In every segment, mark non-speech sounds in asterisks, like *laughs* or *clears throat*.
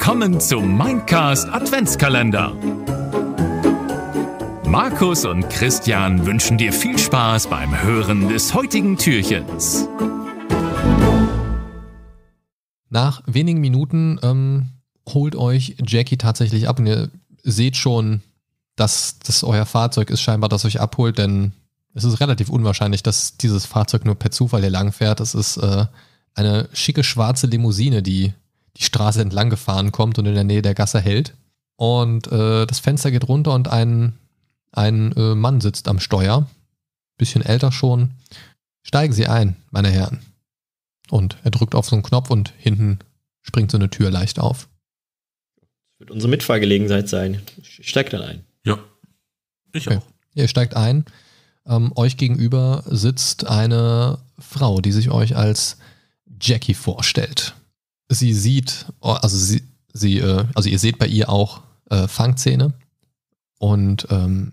willkommen zum Mindcast Adventskalender. Markus und Christian wünschen dir viel Spaß beim Hören des heutigen Türchens. Nach wenigen Minuten ähm, holt euch Jackie tatsächlich ab und ihr seht schon, dass das euer Fahrzeug ist scheinbar, das euch abholt, denn es ist relativ unwahrscheinlich, dass dieses Fahrzeug nur per Zufall hier langfährt. Es ist äh, eine schicke schwarze Limousine, die die Straße entlang gefahren kommt und in der Nähe der Gasse hält. Und äh, das Fenster geht runter und ein, ein äh, Mann sitzt am Steuer. Bisschen älter schon. Steigen Sie ein, meine Herren. Und er drückt auf so einen Knopf und hinten springt so eine Tür leicht auf. Das wird unsere Mitfahrgelegenheit sein. Steigt dann ein. Ja. Ich okay. auch. Ihr steigt ein. Ähm, euch gegenüber sitzt eine Frau, die sich euch als Jackie vorstellt sie sieht, oh, also sie, sie äh, also ihr seht bei ihr auch äh, Fangzähne und ähm,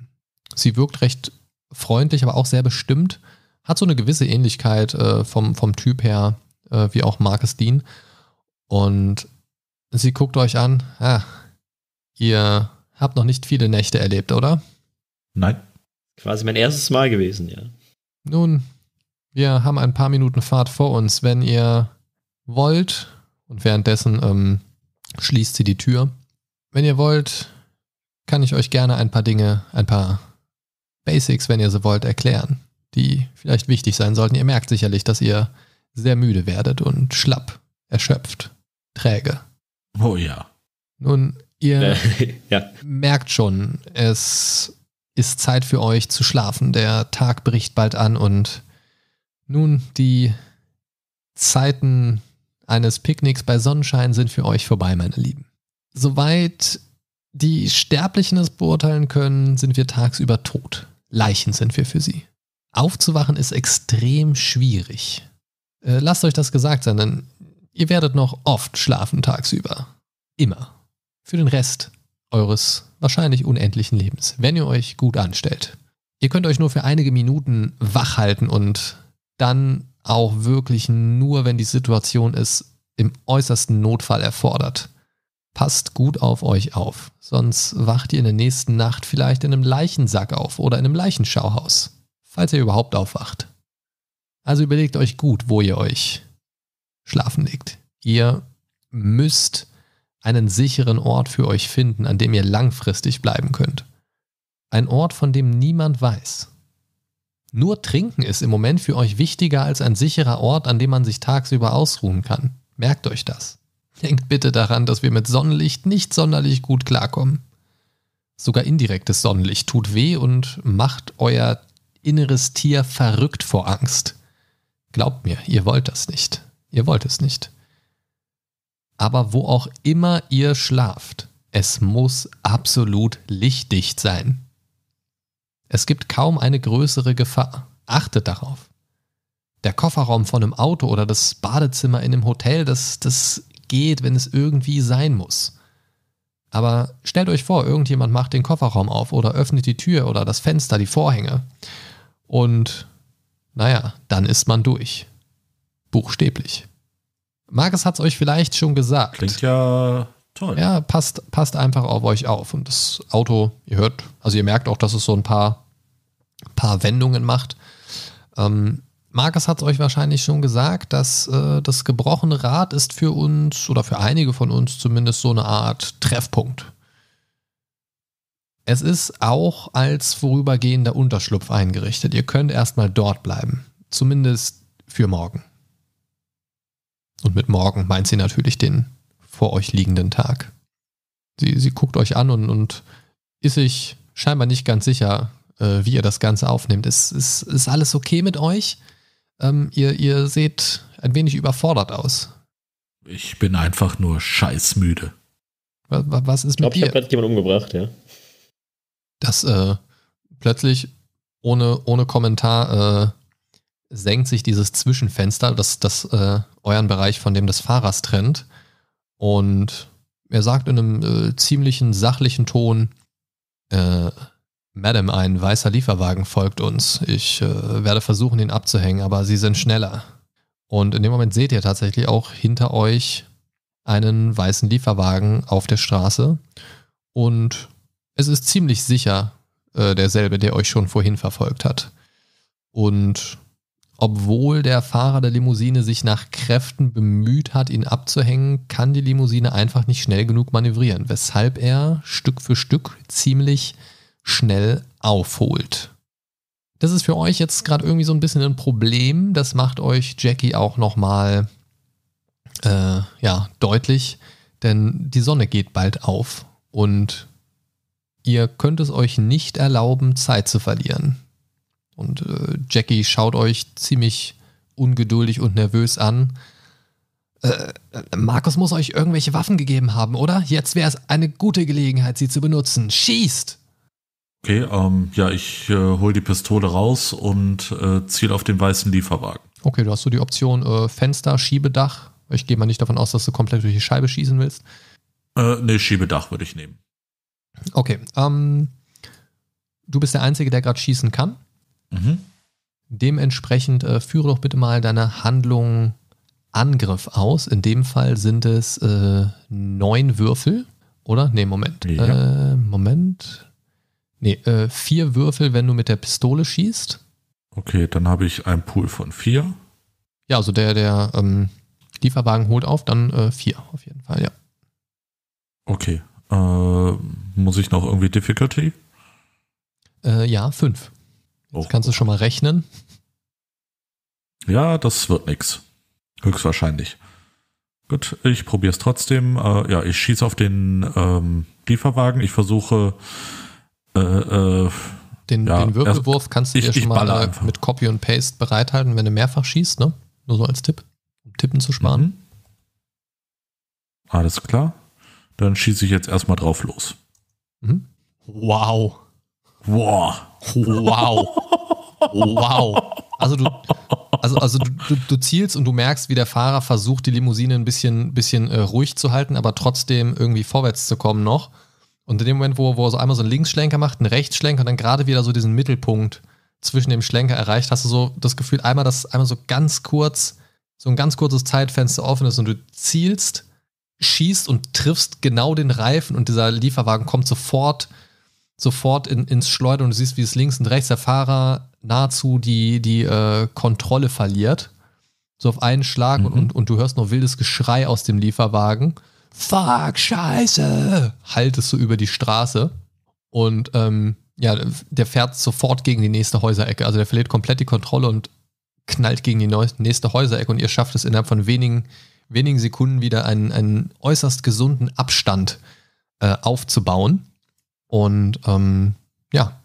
sie wirkt recht freundlich, aber auch sehr bestimmt. Hat so eine gewisse Ähnlichkeit äh, vom, vom Typ her, äh, wie auch Marcus Dean. Und sie guckt euch an. Ah, ihr habt noch nicht viele Nächte erlebt, oder? Nein. Quasi mein erstes Mal gewesen, ja. Nun, wir haben ein paar Minuten Fahrt vor uns. Wenn ihr wollt, und währenddessen ähm, schließt sie die Tür. Wenn ihr wollt, kann ich euch gerne ein paar Dinge, ein paar Basics, wenn ihr so wollt, erklären, die vielleicht wichtig sein sollten. Ihr merkt sicherlich, dass ihr sehr müde werdet und schlapp, erschöpft, träge. Oh ja. Nun, ihr äh, *laughs* ja. merkt schon, es ist Zeit für euch zu schlafen. Der Tag bricht bald an und nun die Zeiten eines Picknicks bei Sonnenschein sind für euch vorbei, meine Lieben. Soweit die Sterblichen es beurteilen können, sind wir tagsüber tot. Leichen sind wir für sie. Aufzuwachen ist extrem schwierig. Äh, lasst euch das gesagt sein, denn ihr werdet noch oft schlafen tagsüber. Immer. Für den Rest eures wahrscheinlich unendlichen Lebens, wenn ihr euch gut anstellt. Ihr könnt euch nur für einige Minuten wach halten und dann auch wirklich nur, wenn die Situation es im äußersten Notfall erfordert. Passt gut auf euch auf, sonst wacht ihr in der nächsten Nacht vielleicht in einem Leichensack auf oder in einem Leichenschauhaus, falls ihr überhaupt aufwacht. Also überlegt euch gut, wo ihr euch schlafen legt. Ihr müsst einen sicheren Ort für euch finden, an dem ihr langfristig bleiben könnt. Ein Ort, von dem niemand weiß. Nur Trinken ist im Moment für euch wichtiger als ein sicherer Ort, an dem man sich tagsüber ausruhen kann. Merkt euch das. Denkt bitte daran, dass wir mit Sonnenlicht nicht sonderlich gut klarkommen. Sogar indirektes Sonnenlicht tut weh und macht euer inneres Tier verrückt vor Angst. Glaubt mir, ihr wollt das nicht. Ihr wollt es nicht. Aber wo auch immer ihr schlaft, es muss absolut lichtdicht sein. Es gibt kaum eine größere Gefahr. Achtet darauf. Der Kofferraum von einem Auto oder das Badezimmer in einem Hotel, das, das geht, wenn es irgendwie sein muss. Aber stellt euch vor, irgendjemand macht den Kofferraum auf oder öffnet die Tür oder das Fenster, die Vorhänge. Und naja, dann ist man durch. Buchstäblich. Marcus hat es euch vielleicht schon gesagt. Klingt ja Toll. Ja, passt, passt einfach auf euch auf. Und das Auto, ihr hört, also ihr merkt auch, dass es so ein paar, paar Wendungen macht. Ähm, Markus hat es euch wahrscheinlich schon gesagt, dass äh, das gebrochene Rad ist für uns oder für einige von uns zumindest so eine Art Treffpunkt. Es ist auch als vorübergehender Unterschlupf eingerichtet. Ihr könnt erstmal dort bleiben. Zumindest für morgen. Und mit morgen meint sie natürlich den vor euch liegenden Tag. Sie, sie guckt euch an und, und ist sich scheinbar nicht ganz sicher, äh, wie ihr das Ganze aufnehmt. Ist, ist, ist alles okay mit euch? Ähm, ihr, ihr seht ein wenig überfordert aus. Ich bin einfach nur scheißmüde. Was, was ist ich glaub, mit dir? Ich habe gerade jemanden umgebracht, ja. Das äh, plötzlich ohne, ohne Kommentar äh, senkt sich dieses Zwischenfenster, das, das äh, euren Bereich von dem des Fahrers trennt. Und er sagt in einem äh, ziemlichen sachlichen Ton, äh, Madam, ein weißer Lieferwagen folgt uns. Ich äh, werde versuchen, ihn abzuhängen, aber sie sind schneller. Und in dem Moment seht ihr tatsächlich auch hinter euch einen weißen Lieferwagen auf der Straße. Und es ist ziemlich sicher äh, derselbe, der euch schon vorhin verfolgt hat. Und obwohl der Fahrer der Limousine sich nach Kräften bemüht hat, ihn abzuhängen, kann die Limousine einfach nicht schnell genug manövrieren, weshalb er Stück für Stück ziemlich schnell aufholt. Das ist für euch jetzt gerade irgendwie so ein bisschen ein Problem. Das macht euch Jackie auch nochmal äh, ja, deutlich, denn die Sonne geht bald auf und ihr könnt es euch nicht erlauben, Zeit zu verlieren. Und äh, Jackie schaut euch ziemlich ungeduldig und nervös an. Äh, äh Markus muss euch irgendwelche Waffen gegeben haben, oder? Jetzt wäre es eine gute Gelegenheit, sie zu benutzen. Schießt! Okay, ähm, ja, ich äh, hole die Pistole raus und äh, ziele auf den weißen Lieferwagen. Okay, du hast so die Option äh, Fenster, Schiebedach. Ich gehe mal nicht davon aus, dass du komplett durch die Scheibe schießen willst. Äh, nee, Schiebedach würde ich nehmen. Okay, ähm, du bist der Einzige, der gerade schießen kann. Mhm. Dementsprechend äh, führe doch bitte mal deine Handlung Angriff aus. In dem Fall sind es äh, neun Würfel, oder? Nee, Moment. Ja. Äh, Moment. Nee, äh, vier Würfel, wenn du mit der Pistole schießt. Okay, dann habe ich einen Pool von vier. Ja, also der, der ähm, Lieferwagen holt auf, dann äh, vier auf jeden Fall, ja. Okay. Äh, muss ich noch irgendwie Difficulty? ja, fünf. Jetzt oh. kannst du schon mal rechnen. Ja, das wird nichts. Höchstwahrscheinlich. Gut, ich probiere es trotzdem. Äh, ja, ich schieße auf den ähm, Lieferwagen. Ich versuche. Äh, äh, den, ja, den Wirbelwurf erst, kannst du ich, dir schon mal mit Copy und Paste bereithalten, wenn du mehrfach schießt, ne? Nur so als Tipp, um Tippen zu sparen. Mhm. Alles klar. Dann schieße ich jetzt erstmal drauf los. Mhm. Wow. Wow. Wow. wow. Also du, also, also du, du, zielst und du merkst, wie der Fahrer versucht, die Limousine ein bisschen, bisschen äh, ruhig zu halten, aber trotzdem irgendwie vorwärts zu kommen noch. Und in dem Moment, wo, wo er so einmal so einen Linksschlenker macht, einen Rechtsschlenker und dann gerade wieder so diesen Mittelpunkt zwischen dem Schlenker erreicht, hast du so das Gefühl, einmal, dass einmal so ganz kurz, so ein ganz kurzes Zeitfenster offen ist und du zielst, schießt und triffst genau den Reifen und dieser Lieferwagen kommt sofort sofort in, ins Schleudern und du siehst, wie es links und rechts der Fahrer nahezu die, die äh, Kontrolle verliert. So auf einen Schlag mhm. und, und du hörst noch wildes Geschrei aus dem Lieferwagen. Fuck, scheiße! Haltest du über die Straße. Und ähm, ja, der fährt sofort gegen die nächste Häuserecke. Also der verliert komplett die Kontrolle und knallt gegen die nächste Häuserecke und ihr schafft es innerhalb von wenigen, wenigen Sekunden wieder einen, einen äußerst gesunden Abstand äh, aufzubauen. Und ähm, ja,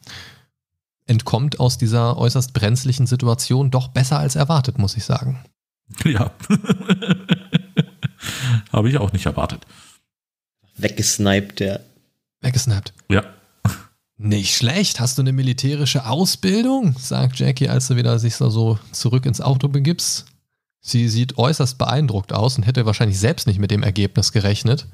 entkommt aus dieser äußerst brenzlichen Situation doch besser als erwartet, muss ich sagen. Ja. *laughs* Habe ich auch nicht erwartet. Weggesniped, ja. Weggesniped. Ja. Nicht schlecht, hast du eine militärische Ausbildung, sagt Jackie, als du wieder sich so zurück ins Auto begibst. Sie sieht äußerst beeindruckt aus und hätte wahrscheinlich selbst nicht mit dem Ergebnis gerechnet.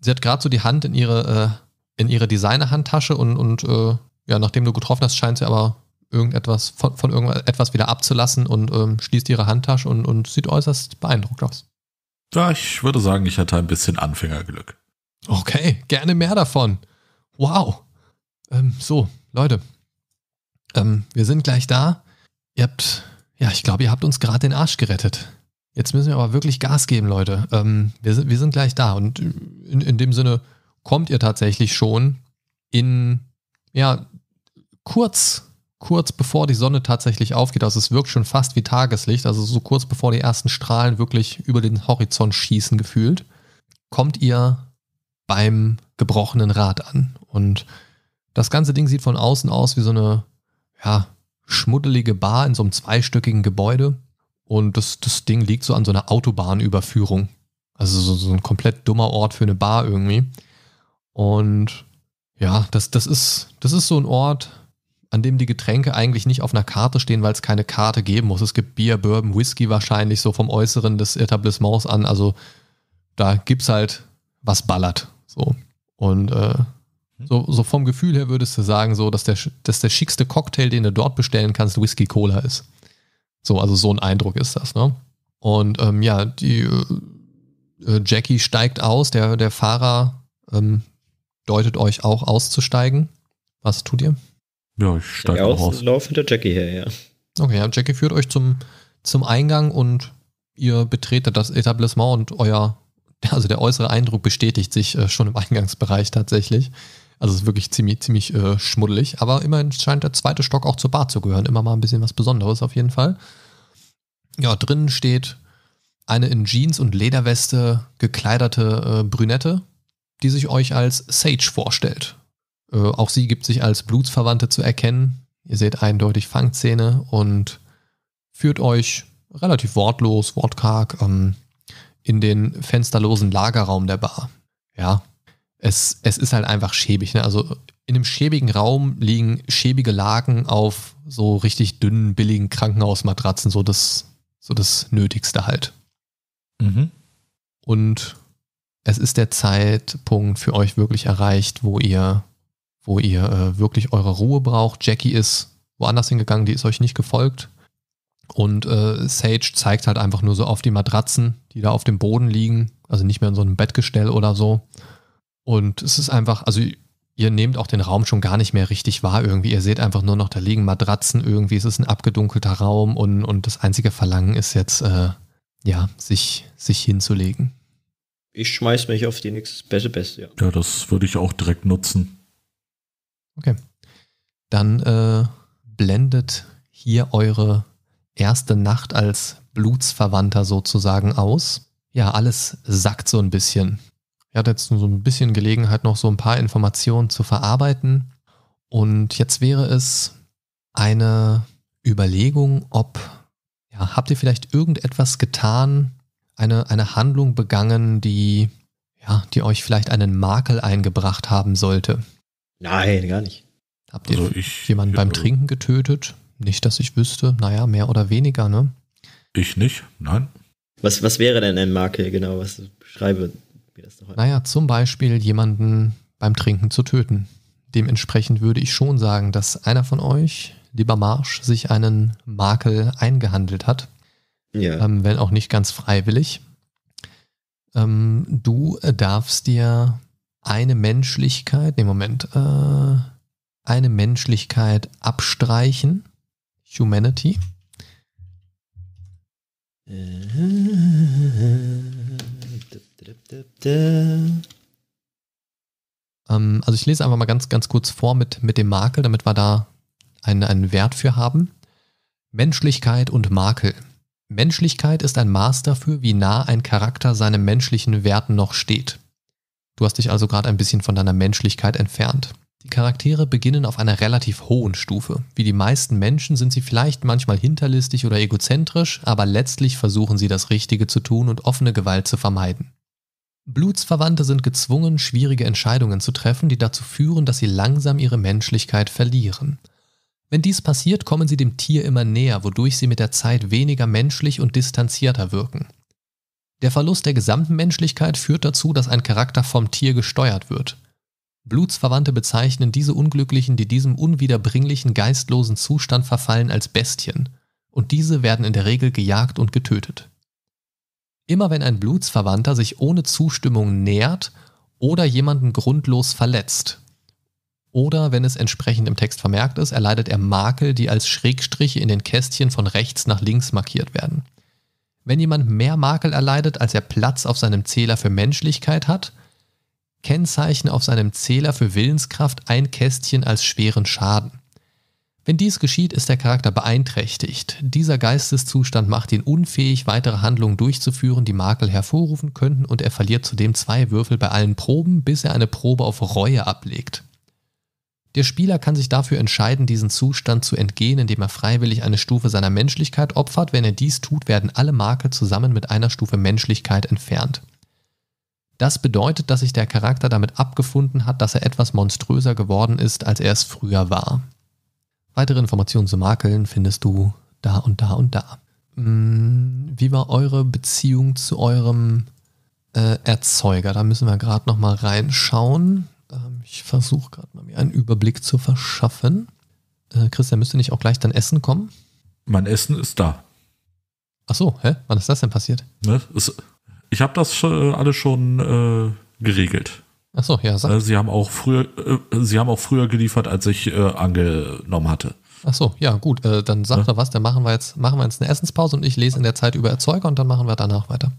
Sie hat gerade so die Hand in ihre äh, in ihre Designer-Handtasche und, und äh, ja, nachdem du getroffen hast, scheint sie aber irgendetwas von, von irgendetwas wieder abzulassen und ähm, schließt ihre Handtasche und, und sieht äußerst beeindruckt aus. Ja, ich würde sagen, ich hatte ein bisschen Anfängerglück. Okay, gerne mehr davon. Wow. Ähm, so, Leute. Ähm, wir sind gleich da. Ihr habt, ja, ich glaube, ihr habt uns gerade den Arsch gerettet. Jetzt müssen wir aber wirklich Gas geben, Leute. Ähm, wir, wir sind gleich da. Und in, in dem Sinne, kommt ihr tatsächlich schon in, ja, kurz, kurz bevor die Sonne tatsächlich aufgeht. Also es wirkt schon fast wie Tageslicht, also so kurz bevor die ersten Strahlen wirklich über den Horizont schießen gefühlt, kommt ihr beim gebrochenen Rad an. Und das ganze Ding sieht von außen aus wie so eine, ja, schmuddelige Bar in so einem zweistöckigen Gebäude. Und das, das Ding liegt so an so einer Autobahnüberführung. Also so, so ein komplett dummer Ort für eine Bar irgendwie. Und ja, das, das, ist, das ist so ein Ort, an dem die Getränke eigentlich nicht auf einer Karte stehen, weil es keine Karte geben muss. Es gibt Bier, Bourbon, Whisky wahrscheinlich so vom Äußeren des Etablissements an. Also da gibt es halt, was ballert. So. Und äh, hm. so, so, vom Gefühl her würdest du sagen, so, dass der, dass der schickste Cocktail, den du dort bestellen kannst, Whisky Cola ist. So, also so ein Eindruck ist das, ne? Und ähm, ja, die äh, äh Jackie steigt aus, der, der Fahrer ähm, deutet euch auch auszusteigen. Was tut ihr? Ja, ich steige ja, auch aus. Lauf hinter Jackie her, ja. Okay, ja, Jackie führt euch zum, zum Eingang und ihr betretet das Etablissement und euer, also der äußere Eindruck bestätigt sich äh, schon im Eingangsbereich tatsächlich. Also es ist wirklich ziemlich, ziemlich äh, schmuddelig, aber immerhin scheint der zweite Stock auch zur Bar zu gehören. Immer mal ein bisschen was Besonderes auf jeden Fall. Ja, drinnen steht eine in Jeans und Lederweste gekleiderte äh, Brünette die sich euch als Sage vorstellt. Äh, auch sie gibt sich als Blutsverwandte zu erkennen. Ihr seht eindeutig Fangzähne und führt euch relativ wortlos, wortkarg ähm, in den fensterlosen Lagerraum der Bar. Ja, es, es ist halt einfach schäbig. Ne? Also in einem schäbigen Raum liegen schäbige Lagen auf so richtig dünnen, billigen Krankenhausmatratzen, so das, so das Nötigste halt. Mhm. Und es ist der Zeitpunkt für euch wirklich erreicht, wo ihr, wo ihr äh, wirklich eure Ruhe braucht. Jackie ist woanders hingegangen, die ist euch nicht gefolgt. Und äh, Sage zeigt halt einfach nur so auf die Matratzen, die da auf dem Boden liegen, also nicht mehr in so einem Bettgestell oder so. Und es ist einfach, also ihr nehmt auch den Raum schon gar nicht mehr richtig wahr irgendwie. Ihr seht einfach nur noch, da liegen Matratzen irgendwie. Es ist ein abgedunkelter Raum und, und das einzige Verlangen ist jetzt, äh, ja, sich, sich hinzulegen ich schmeiß mich auf die nächste beste Beste. Ja. ja, das würde ich auch direkt nutzen. Okay. Dann äh, blendet hier eure erste Nacht als Blutsverwandter sozusagen aus. Ja, alles sackt so ein bisschen. Ihr hattet jetzt so ein bisschen Gelegenheit, noch so ein paar Informationen zu verarbeiten. Und jetzt wäre es eine Überlegung, ob, ja, habt ihr vielleicht irgendetwas getan, eine, eine Handlung begangen, die, ja, die euch vielleicht einen Makel eingebracht haben sollte? Nein, gar nicht. Habt ihr also ich, jemanden ja, beim also Trinken getötet? Nicht, dass ich wüsste. Naja, mehr oder weniger, ne? Ich nicht, nein. Was, was wäre denn ein Makel, genau? Was beschreibe mir das doch Naja, zum Beispiel jemanden beim Trinken zu töten. Dementsprechend würde ich schon sagen, dass einer von euch, lieber Marsch, sich einen Makel eingehandelt hat ja. ähm, wenn auch nicht ganz freiwillig. Ähm, du äh, darfst dir eine Menschlichkeit, nee, Moment, äh, eine Menschlichkeit abstreichen. Humanity. Ähm, also ich lese einfach mal ganz, ganz kurz vor mit, mit dem Makel, damit wir da einen, einen Wert für haben. Menschlichkeit und Makel. Menschlichkeit ist ein Maß dafür, wie nah ein Charakter seinem menschlichen Werten noch steht. Du hast dich also gerade ein bisschen von deiner Menschlichkeit entfernt. Die Charaktere beginnen auf einer relativ hohen Stufe. Wie die meisten Menschen sind sie vielleicht manchmal hinterlistig oder egozentrisch, aber letztlich versuchen sie das Richtige zu tun und offene Gewalt zu vermeiden. Blutsverwandte sind gezwungen, schwierige Entscheidungen zu treffen, die dazu führen, dass sie langsam ihre Menschlichkeit verlieren. Wenn dies passiert, kommen sie dem Tier immer näher, wodurch sie mit der Zeit weniger menschlich und distanzierter wirken. Der Verlust der gesamten Menschlichkeit führt dazu, dass ein Charakter vom Tier gesteuert wird. Blutsverwandte bezeichnen diese Unglücklichen, die diesem unwiederbringlichen geistlosen Zustand verfallen, als Bestien, und diese werden in der Regel gejagt und getötet. Immer wenn ein Blutsverwandter sich ohne Zustimmung nähert oder jemanden grundlos verletzt, oder wenn es entsprechend im Text vermerkt ist, erleidet er Makel, die als Schrägstriche in den Kästchen von rechts nach links markiert werden. Wenn jemand mehr Makel erleidet, als er Platz auf seinem Zähler für Menschlichkeit hat, kennzeichne auf seinem Zähler für Willenskraft ein Kästchen als schweren Schaden. Wenn dies geschieht, ist der Charakter beeinträchtigt. Dieser Geisteszustand macht ihn unfähig, weitere Handlungen durchzuführen, die Makel hervorrufen könnten, und er verliert zudem zwei Würfel bei allen Proben, bis er eine Probe auf Reue ablegt. Der Spieler kann sich dafür entscheiden, diesen Zustand zu entgehen, indem er freiwillig eine Stufe seiner Menschlichkeit opfert. Wenn er dies tut, werden alle Makel zusammen mit einer Stufe Menschlichkeit entfernt. Das bedeutet, dass sich der Charakter damit abgefunden hat, dass er etwas monströser geworden ist, als er es früher war. Weitere Informationen zu Makeln findest du da und da und da. Mm, wie war eure Beziehung zu eurem äh, Erzeuger? Da müssen wir gerade nochmal reinschauen. Ich versuche gerade mal mir einen Überblick zu verschaffen. Äh, Christian, müsste nicht auch gleich dein Essen kommen? Mein Essen ist da. Ach so, hä? Wann ist das denn passiert? Ne? Es, ich habe das äh, alles schon äh, geregelt. Ach so, ja. Sag. Ne, sie haben auch früher, äh, sie haben auch früher geliefert, als ich äh, angenommen hatte. Ach so, ja, gut. Äh, dann sagt ja. er was, dann machen wir, jetzt, machen wir jetzt eine Essenspause und ich lese in der Zeit über Erzeuger und dann machen wir danach weiter.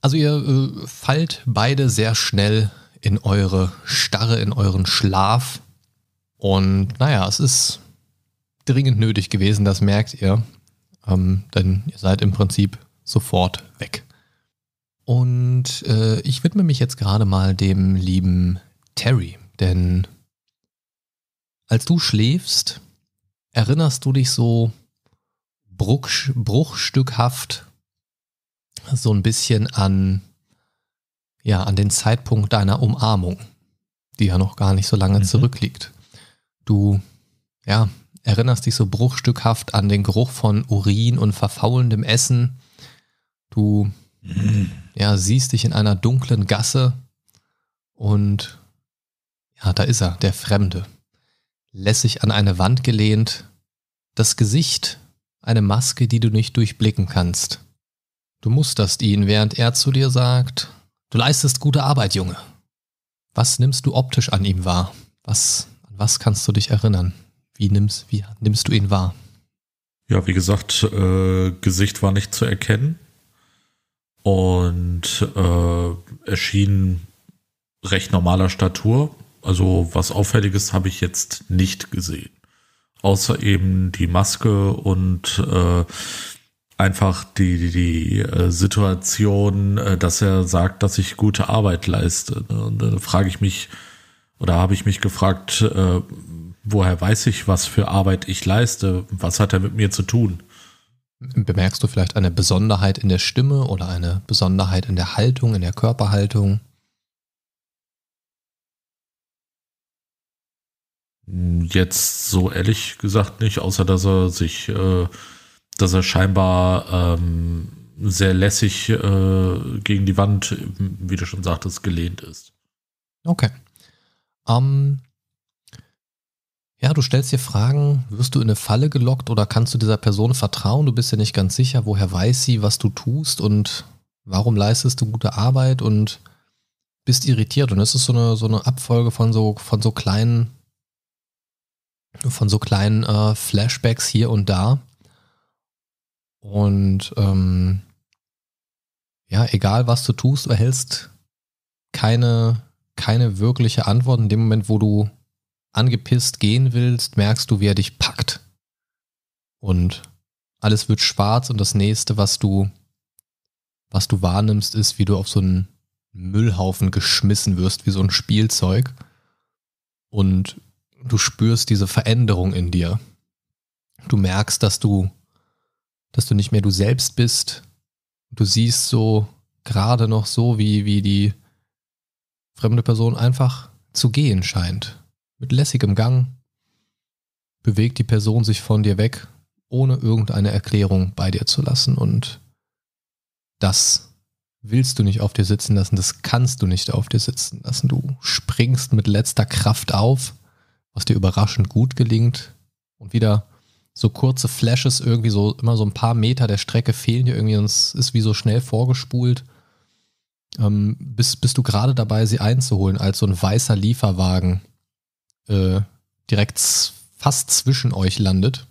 Also ihr äh, fallt beide sehr schnell in eure Starre, in euren Schlaf. Und naja, es ist dringend nötig gewesen, das merkt ihr. Ähm, denn ihr seid im Prinzip sofort weg. Und äh, ich widme mich jetzt gerade mal dem lieben Terry, denn als du schläfst, erinnerst du dich so bruch, bruchstückhaft so ein bisschen an ja, an den Zeitpunkt deiner Umarmung, die ja noch gar nicht so lange mhm. zurückliegt. Du, ja, erinnerst dich so bruchstückhaft an den Geruch von Urin und verfaulendem Essen. Du, mhm. ja, siehst dich in einer dunklen Gasse und, ja, da ist er, der Fremde. Lässig an eine Wand gelehnt, das Gesicht eine Maske, die du nicht durchblicken kannst. Du musterst ihn, während er zu dir sagt, Du leistest gute Arbeit, Junge. Was nimmst du optisch an ihm wahr? Was, an was kannst du dich erinnern? Wie nimmst, wie nimmst du ihn wahr? Ja, wie gesagt, äh, Gesicht war nicht zu erkennen und äh, erschien recht normaler Statur. Also was auffälliges habe ich jetzt nicht gesehen. Außer eben die Maske und äh, einfach die, die, die äh, Situation, äh, dass er sagt, dass ich gute Arbeit leiste. Ne? Und da frage ich mich, oder habe ich mich gefragt, äh, woher weiß ich, was für Arbeit ich leiste? Was hat er mit mir zu tun? Bemerkst du vielleicht eine Besonderheit in der Stimme oder eine Besonderheit in der Haltung, in der Körperhaltung? Hm, jetzt so ehrlich gesagt nicht, außer dass er sich äh, dass er scheinbar ähm, sehr lässig äh, gegen die Wand, wie du schon sagtest, gelehnt ist. Okay. Ähm, ja, du stellst dir Fragen, wirst du in eine Falle gelockt oder kannst du dieser Person vertrauen? Du bist ja nicht ganz sicher, woher weiß sie, was du tust und warum leistest du gute Arbeit und bist irritiert. Und es ist so eine, so eine Abfolge von so, von so kleinen, von so kleinen äh, Flashbacks hier und da und ähm, ja, egal was du tust, erhältst keine, keine wirkliche Antwort. In dem Moment, wo du angepisst gehen willst, merkst du, wie er dich packt. Und alles wird schwarz und das nächste, was du, was du wahrnimmst, ist, wie du auf so einen Müllhaufen geschmissen wirst, wie so ein Spielzeug. Und du spürst diese Veränderung in dir. Du merkst, dass du dass du nicht mehr du selbst bist. Du siehst so gerade noch so, wie, wie die fremde Person einfach zu gehen scheint. Mit lässigem Gang bewegt die Person sich von dir weg, ohne irgendeine Erklärung bei dir zu lassen. Und das willst du nicht auf dir sitzen lassen, das kannst du nicht auf dir sitzen lassen. Du springst mit letzter Kraft auf, was dir überraschend gut gelingt und wieder so kurze Flashes irgendwie so immer so ein paar Meter der Strecke fehlen dir irgendwie und es ist wie so schnell vorgespult. Ähm, bist, bist du gerade dabei, sie einzuholen, als so ein weißer Lieferwagen äh, direkt fast zwischen euch landet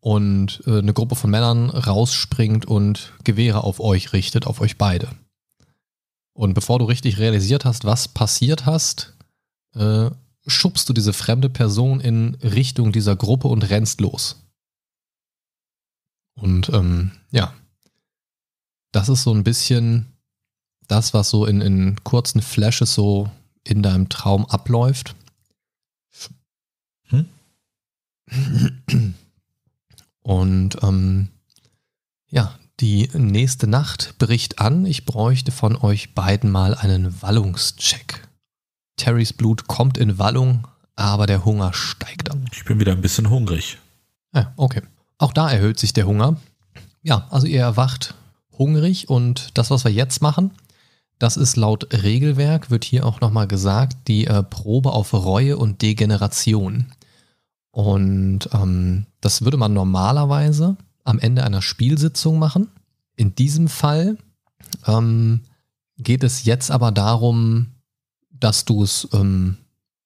und äh, eine Gruppe von Männern rausspringt und Gewehre auf euch richtet, auf euch beide. Und bevor du richtig realisiert hast, was passiert hast, äh, schubst du diese fremde Person in Richtung dieser Gruppe und rennst los. Und ähm, ja, das ist so ein bisschen das, was so in, in kurzen Flashes so in deinem Traum abläuft. Hm? Und ähm, ja, die nächste Nacht bricht an. Ich bräuchte von euch beiden mal einen Wallungscheck. Terrys Blut kommt in Wallung, aber der Hunger steigt an. Ich bin wieder ein bisschen hungrig. Ja, okay. Auch da erhöht sich der Hunger. Ja, also ihr erwacht hungrig und das, was wir jetzt machen, das ist laut Regelwerk, wird hier auch nochmal gesagt, die äh, Probe auf Reue und Degeneration. Und ähm, das würde man normalerweise am Ende einer Spielsitzung machen. In diesem Fall ähm, geht es jetzt aber darum, dass du es, ähm,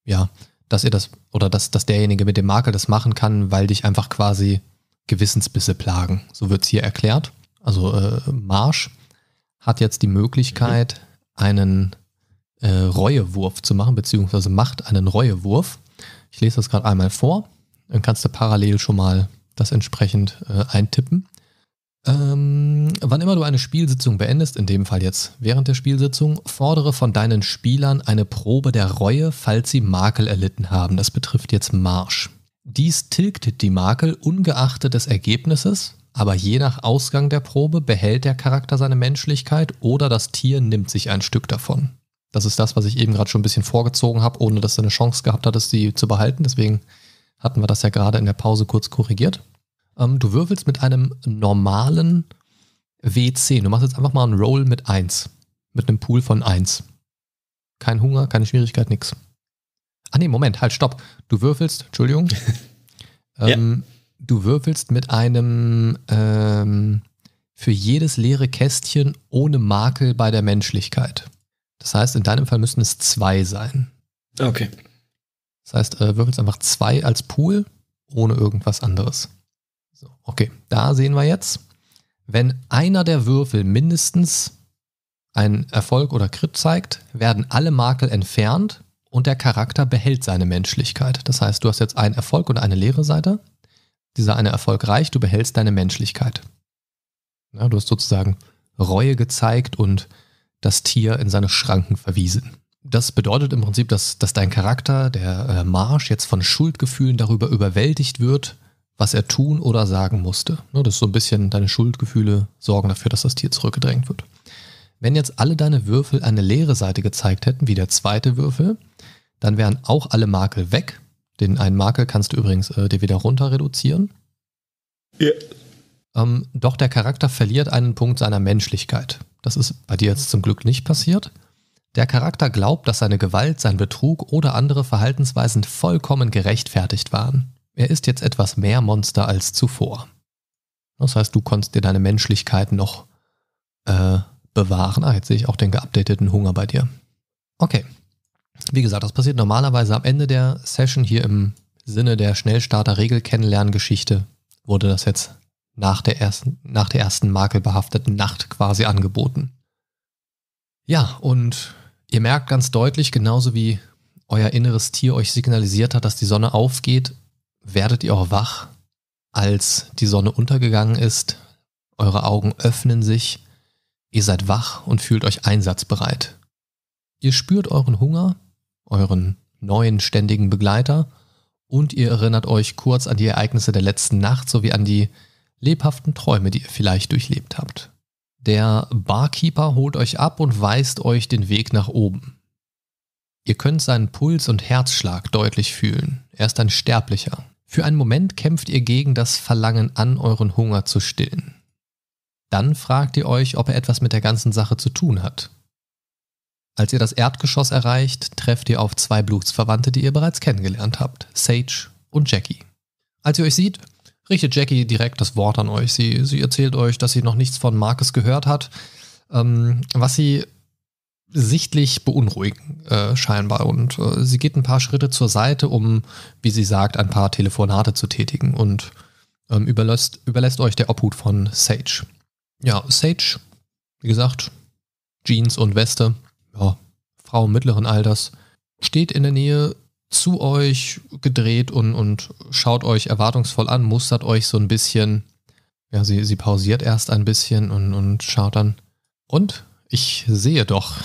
ja, dass ihr das oder dass, dass derjenige mit dem Makel das machen kann, weil dich einfach quasi Gewissensbisse plagen. So wird es hier erklärt. Also äh, Marsch hat jetzt die Möglichkeit, mhm. einen äh, Reuewurf zu machen, beziehungsweise macht einen Reuewurf. Ich lese das gerade einmal vor. Dann kannst du parallel schon mal das entsprechend äh, eintippen. Ähm, wann immer du eine Spielsitzung beendest, in dem Fall jetzt während der Spielsitzung, fordere von deinen Spielern eine Probe der Reue, falls sie Makel erlitten haben. Das betrifft jetzt Marsch. Dies tilgt die Makel ungeachtet des Ergebnisses, aber je nach Ausgang der Probe behält der Charakter seine Menschlichkeit oder das Tier nimmt sich ein Stück davon. Das ist das, was ich eben gerade schon ein bisschen vorgezogen habe, ohne dass du eine Chance gehabt hattest, sie zu behalten. Deswegen hatten wir das ja gerade in der Pause kurz korrigiert. Ähm, du würfelst mit einem normalen W10. Du machst jetzt einfach mal einen Roll mit 1. Mit einem Pool von 1. Kein Hunger, keine Schwierigkeit, nix. Ah nee, Moment, halt, stopp. Du würfelst, Entschuldigung. *laughs* ähm, ja. Du würfelst mit einem ähm, für jedes leere Kästchen ohne Makel bei der Menschlichkeit. Das heißt, in deinem Fall müssen es zwei sein. Okay. Das heißt, äh, würfelst einfach zwei als Pool ohne irgendwas anderes. So, okay, da sehen wir jetzt, wenn einer der Würfel mindestens einen Erfolg oder Crit zeigt, werden alle Makel entfernt und der Charakter behält seine Menschlichkeit. Das heißt, du hast jetzt einen Erfolg und eine leere Seite. Dieser eine Erfolg reicht, du behältst deine Menschlichkeit. Ja, du hast sozusagen Reue gezeigt und das Tier in seine Schranken verwiesen. Das bedeutet im Prinzip, dass, dass dein Charakter, der äh, Marsch, jetzt von Schuldgefühlen darüber überwältigt wird, was er tun oder sagen musste. Ne, das ist so ein bisschen deine Schuldgefühle sorgen dafür, dass das Tier zurückgedrängt wird. Wenn jetzt alle deine Würfel eine leere Seite gezeigt hätten, wie der zweite Würfel, dann wären auch alle Makel weg. Den einen Makel kannst du übrigens äh, dir wieder runter reduzieren. Ja. Ähm, doch der Charakter verliert einen Punkt seiner Menschlichkeit. Das ist bei dir jetzt zum Glück nicht passiert. Der Charakter glaubt, dass seine Gewalt, sein Betrug oder andere Verhaltensweisen vollkommen gerechtfertigt waren. Er ist jetzt etwas mehr Monster als zuvor. Das heißt, du konntest dir deine Menschlichkeit noch äh, bewahren. Ah, jetzt sehe ich auch den geupdateten Hunger bei dir. Okay. Wie gesagt, das passiert normalerweise am Ende der Session. Hier im Sinne der schnellstarter regel kennenlern geschichte wurde das jetzt nach der ersten, nach der ersten makelbehafteten Nacht quasi angeboten. Ja, und ihr merkt ganz deutlich, genauso wie euer inneres Tier euch signalisiert hat, dass die Sonne aufgeht, werdet ihr auch wach, als die Sonne untergegangen ist, eure Augen öffnen sich, ihr seid wach und fühlt euch einsatzbereit. Ihr spürt euren Hunger, euren neuen ständigen Begleiter und ihr erinnert euch kurz an die Ereignisse der letzten Nacht sowie an die lebhaften Träume, die ihr vielleicht durchlebt habt. Der Barkeeper holt euch ab und weist euch den Weg nach oben. Ihr könnt seinen Puls und Herzschlag deutlich fühlen. Er ist ein Sterblicher, für einen Moment kämpft ihr gegen das Verlangen an, euren Hunger zu stillen. Dann fragt ihr euch, ob er etwas mit der ganzen Sache zu tun hat. Als ihr das Erdgeschoss erreicht, trefft ihr auf zwei Blutsverwandte, die ihr bereits kennengelernt habt, Sage und Jackie. Als ihr euch sieht, richtet Jackie direkt das Wort an euch. Sie, sie erzählt euch, dass sie noch nichts von Marcus gehört hat, ähm, was sie sichtlich beunruhigen, äh, scheinbar. Und äh, sie geht ein paar Schritte zur Seite, um, wie sie sagt, ein paar Telefonate zu tätigen und ähm, überlässt, überlässt euch der Obhut von Sage. Ja, Sage, wie gesagt, Jeans und Weste, ja, Frau mittleren Alters, steht in der Nähe zu euch gedreht und, und schaut euch erwartungsvoll an, mustert euch so ein bisschen. Ja, sie, sie pausiert erst ein bisschen und, und schaut dann. Und ich sehe doch.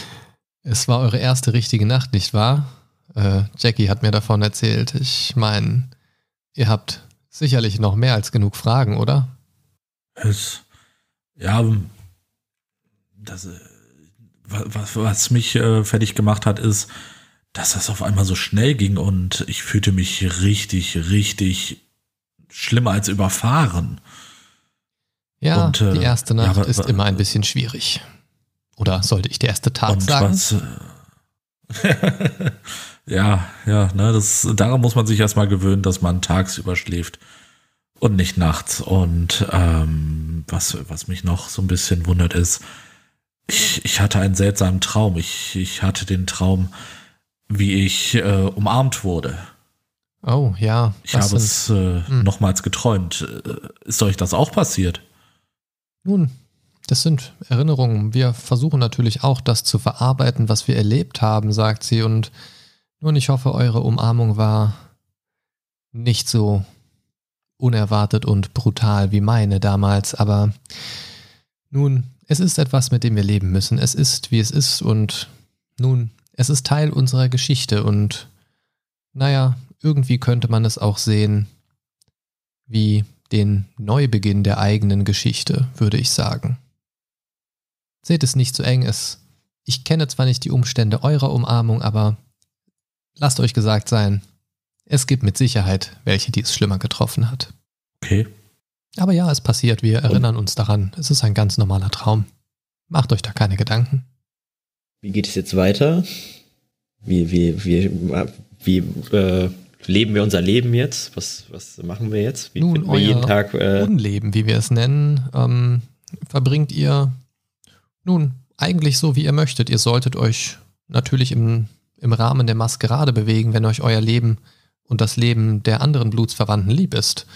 *laughs* es war eure erste richtige Nacht, nicht wahr? Äh, Jackie hat mir davon erzählt. Ich meine, ihr habt sicherlich noch mehr als genug Fragen, oder? Es, ja, das, äh, was, was mich äh, fertig gemacht hat, ist, dass das auf einmal so schnell ging und ich fühlte mich richtig, richtig schlimmer als überfahren. Ja, und, äh, die erste Nacht ja, ist immer ein bisschen schwierig. Oder sollte ich der erste Tag sagen? Was, äh, *laughs* ja, ja, ne, das, daran muss man sich erstmal gewöhnen, dass man tagsüber schläft und nicht nachts. Und ähm, was, was mich noch so ein bisschen wundert ist, ich, ich hatte einen seltsamen Traum. Ich, ich hatte den Traum, wie ich äh, umarmt wurde. Oh, ja. Ich habe sind? es äh, hm. nochmals geträumt. Äh, ist euch das auch passiert? Nun, das sind Erinnerungen. Wir versuchen natürlich auch, das zu verarbeiten, was wir erlebt haben, sagt sie. Und nun, ich hoffe, eure Umarmung war nicht so unerwartet und brutal wie meine damals. Aber nun, es ist etwas, mit dem wir leben müssen. Es ist, wie es ist. Und nun, es ist Teil unserer Geschichte. Und naja, irgendwie könnte man es auch sehen, wie den Neubeginn der eigenen Geschichte, würde ich sagen. Seht es nicht so eng, es. Ich kenne zwar nicht die Umstände eurer Umarmung, aber lasst euch gesagt sein, es gibt mit Sicherheit welche, die es schlimmer getroffen hat. Okay. Aber ja, es passiert, wir erinnern uns daran. Es ist ein ganz normaler Traum. Macht euch da keine Gedanken. Wie geht es jetzt weiter? Wie, wie, wie, wie, äh, leben wir unser Leben jetzt? Was, was machen wir jetzt? Wie Nun, wir jeden Tag. Äh, Unleben, wie wir es nennen, ähm, verbringt ihr nun eigentlich so, wie ihr möchtet. Ihr solltet euch natürlich im, im Rahmen der Maskerade bewegen, wenn euch euer Leben und das Leben der anderen Blutsverwandten lieb ist.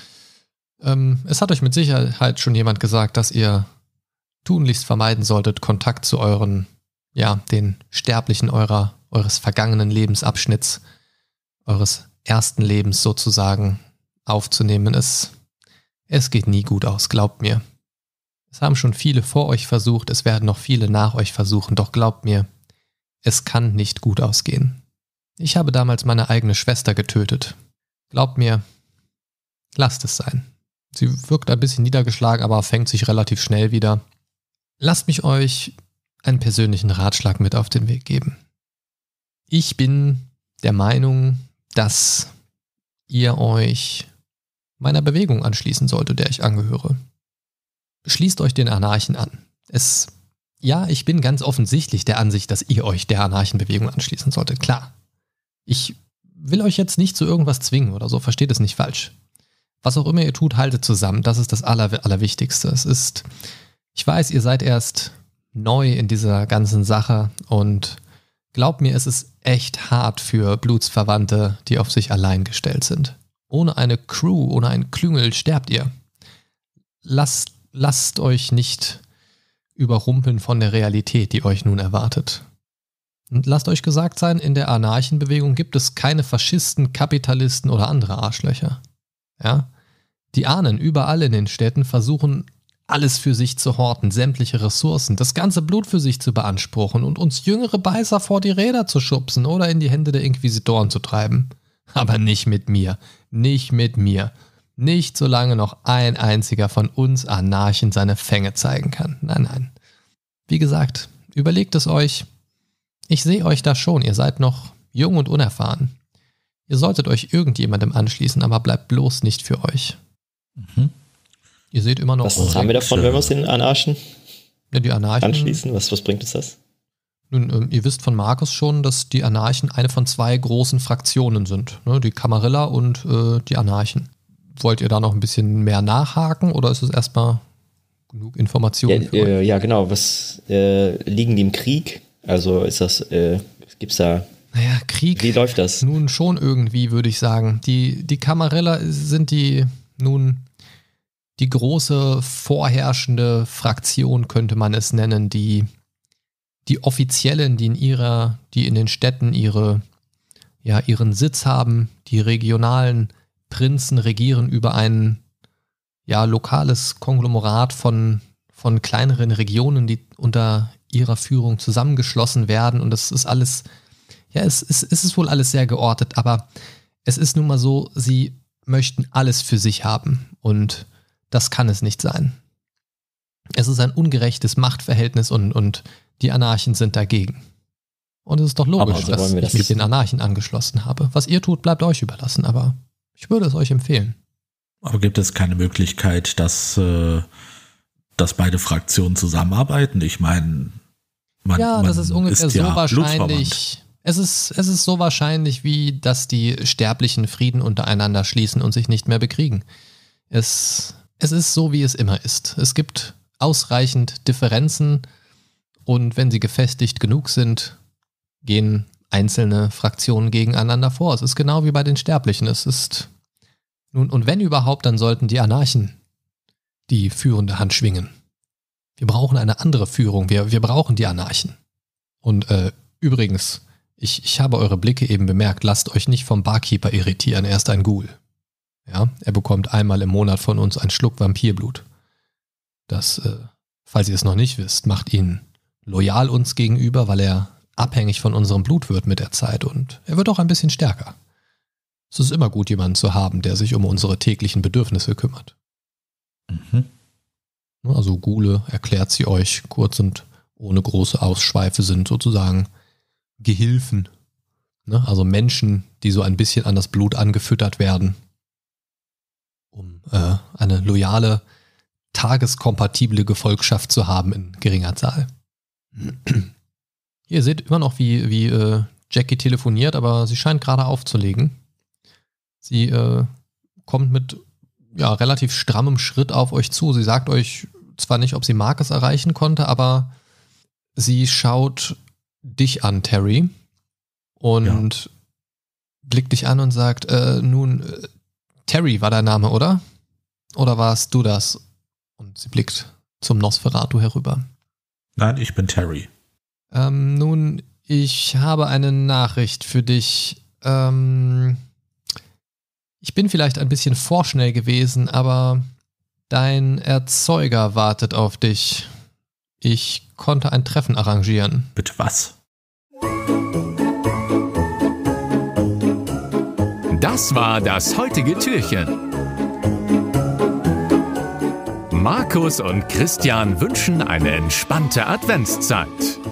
Ähm, es hat euch mit Sicherheit schon jemand gesagt, dass ihr tunlichst vermeiden solltet, Kontakt zu euren, ja, den Sterblichen eurer, eures vergangenen Lebensabschnitts, eures ersten Lebens sozusagen aufzunehmen. ist. es geht nie gut aus, glaubt mir. Es haben schon viele vor euch versucht, es werden noch viele nach euch versuchen, doch glaubt mir, es kann nicht gut ausgehen. Ich habe damals meine eigene Schwester getötet. Glaubt mir, lasst es sein. Sie wirkt ein bisschen niedergeschlagen, aber fängt sich relativ schnell wieder. Lasst mich euch einen persönlichen Ratschlag mit auf den Weg geben. Ich bin der Meinung, dass ihr euch meiner Bewegung anschließen solltet, der ich angehöre. Schließt euch den Anarchen an. Es, ja, ich bin ganz offensichtlich der Ansicht, dass ihr euch der Anarchenbewegung anschließen solltet, klar. Ich will euch jetzt nicht zu irgendwas zwingen oder so, versteht es nicht falsch. Was auch immer ihr tut, haltet zusammen, das ist das Aller, Allerwichtigste. Es ist, ich weiß, ihr seid erst neu in dieser ganzen Sache und Glaub mir, es ist echt hart für Blutsverwandte, die auf sich allein gestellt sind. Ohne eine Crew, ohne einen Klüngel sterbt ihr. Lasst, lasst euch nicht überrumpeln von der Realität, die euch nun erwartet. Und lasst euch gesagt sein, in der Anarchenbewegung gibt es keine Faschisten, Kapitalisten oder andere Arschlöcher. Ja? Die Ahnen überall in den Städten versuchen alles für sich zu horten, sämtliche Ressourcen, das ganze Blut für sich zu beanspruchen und uns jüngere Beißer vor die Räder zu schubsen oder in die Hände der Inquisitoren zu treiben. Aber nicht mit mir, nicht mit mir. Nicht solange noch ein einziger von uns Anarchen seine Fänge zeigen kann. Nein, nein. Wie gesagt, überlegt es euch. Ich sehe euch da schon, ihr seid noch jung und unerfahren. Ihr solltet euch irgendjemandem anschließen, aber bleibt bloß nicht für euch. Mhm. Ihr seht immer noch. Was haben wir davon, wenn wir uns den Anarchen, ja, die Anarchen anschließen? Was, was bringt uns das? Nun, ähm, ihr wisst von Markus schon, dass die Anarchen eine von zwei großen Fraktionen sind. Ne? Die Kamarilla und äh, die Anarchen. Wollt ihr da noch ein bisschen mehr nachhaken oder ist es erstmal genug Informationen? Ja, äh, ja genau. Was äh, liegen die im Krieg? Also ist das, äh, gibt's da. Naja, Krieg. Wie läuft das? Nun schon irgendwie, würde ich sagen. Die, die Kamarilla sind die nun die große vorherrschende Fraktion, könnte man es nennen, die, die Offiziellen, die in ihrer, die in den Städten ihre, ja, ihren Sitz haben, die regionalen Prinzen regieren über ein ja, lokales Konglomerat von, von kleineren Regionen, die unter ihrer Führung zusammengeschlossen werden. Und das ist alles, ja, es, es, es ist wohl alles sehr geortet, aber es ist nun mal so, sie möchten alles für sich haben. Und das kann es nicht sein. Es ist ein ungerechtes Machtverhältnis und, und die Anarchen sind dagegen. Und es ist doch logisch, also dass das ich mich den Anarchen angeschlossen habe. Was ihr tut, bleibt euch überlassen, aber ich würde es euch empfehlen. Aber gibt es keine Möglichkeit, dass, äh, dass beide Fraktionen zusammenarbeiten? Ich meine, man, ja, man das ist ungefähr ist ja so wahrscheinlich. Es ist, es ist so wahrscheinlich, wie dass die Sterblichen Frieden untereinander schließen und sich nicht mehr bekriegen. Es es ist so, wie es immer ist. Es gibt ausreichend Differenzen und wenn sie gefestigt genug sind, gehen einzelne Fraktionen gegeneinander vor. Es ist genau wie bei den Sterblichen. Es ist nun, und wenn überhaupt, dann sollten die Anarchen die führende Hand schwingen. Wir brauchen eine andere Führung. Wir, wir brauchen die Anarchen. Und äh, übrigens, ich, ich habe eure Blicke eben bemerkt. Lasst euch nicht vom Barkeeper irritieren. Er ist ein Ghoul. Ja, er bekommt einmal im Monat von uns einen Schluck Vampirblut. Das, äh, falls ihr es noch nicht wisst, macht ihn loyal uns gegenüber, weil er abhängig von unserem Blut wird mit der Zeit und er wird auch ein bisschen stärker. Es ist immer gut, jemanden zu haben, der sich um unsere täglichen Bedürfnisse kümmert. Mhm. Also Gule erklärt sie euch kurz und ohne große Ausschweife sind sozusagen Gehilfen. Ne? Also Menschen, die so ein bisschen an das Blut angefüttert werden um äh, eine loyale, tageskompatible Gefolgschaft zu haben in geringer Zahl. *clears throat* Ihr seht immer noch, wie, wie äh, Jackie telefoniert, aber sie scheint gerade aufzulegen. Sie äh, kommt mit ja, relativ strammem Schritt auf euch zu. Sie sagt euch zwar nicht, ob sie Marcus erreichen konnte, aber sie schaut dich an, Terry, und ja. blickt dich an und sagt, äh, nun, äh, Terry war dein Name, oder? Oder warst du das? Und sie blickt zum Nosferatu herüber. Nein, ich bin Terry. Ähm, nun, ich habe eine Nachricht für dich. Ähm, ich bin vielleicht ein bisschen vorschnell gewesen, aber dein Erzeuger wartet auf dich. Ich konnte ein Treffen arrangieren. Bitte was? Das war das heutige Türchen. Markus und Christian wünschen eine entspannte Adventszeit.